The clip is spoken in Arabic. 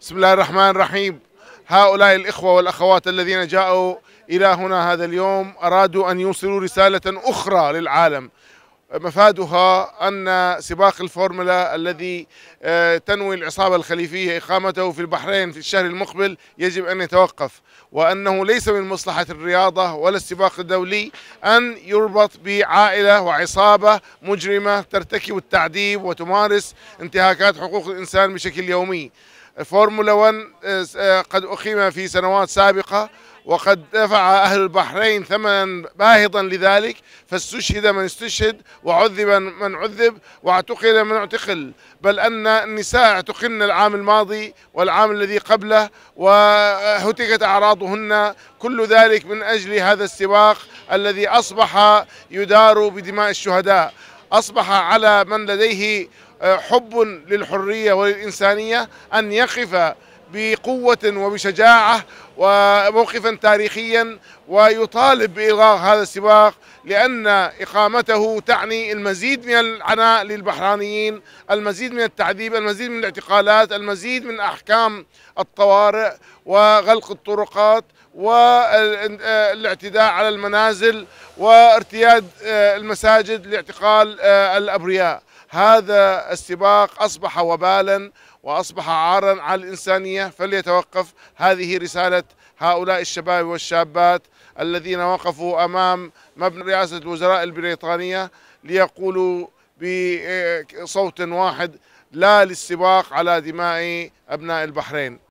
بسم الله الرحمن الرحيم هؤلاء الإخوة والأخوات الذين جاءوا إلى هنا هذا اليوم أرادوا أن يوصلوا رسالة أخرى للعالم مفادها أن سباق الفورمولا الذي آه، تنوي العصابة الخليفية إقامته في البحرين في الشهر المقبل يجب أن يتوقف وأنه ليس من مصلحة الرياضة ولا السباق الدولي أن يربط بعائلة وعصابة مجرمة ترتكب التعذيب وتمارس انتهاكات حقوق الإنسان بشكل يومي فورمولا 1 آه، آه، قد أقيم في سنوات سابقة وقد دفع أهل البحرين ثمنا باهظا لذلك فاستشهد من استشهد وعذب من عذب واعتقل من اعتقل بل أن النساء اعتقلن العام الماضي والعام الذي قبله وهتكت أعراضهن كل ذلك من أجل هذا السباق الذي أصبح يدار بدماء الشهداء أصبح على من لديه آه، حب للحرية وللإنسانية أن يقف بقوة وبشجاعة وموقفا تاريخيا ويطالب بإلغاء هذا السباق لأن إقامته تعني المزيد من العناء للبحرانيين المزيد من التعذيب المزيد من الاعتقالات المزيد من أحكام الطوارئ وغلق الطرقات والاعتداء على المنازل وارتياد المساجد لاعتقال الأبرياء هذا السباق أصبح وبالا وأصبح عارا على الإنسانية فليتوقف هذه رسالة هؤلاء الشباب والشابات الذين وقفوا أمام مبنى رئاسة الوزراء البريطانية ليقولوا بصوت واحد لا للسباق على دماء أبناء البحرين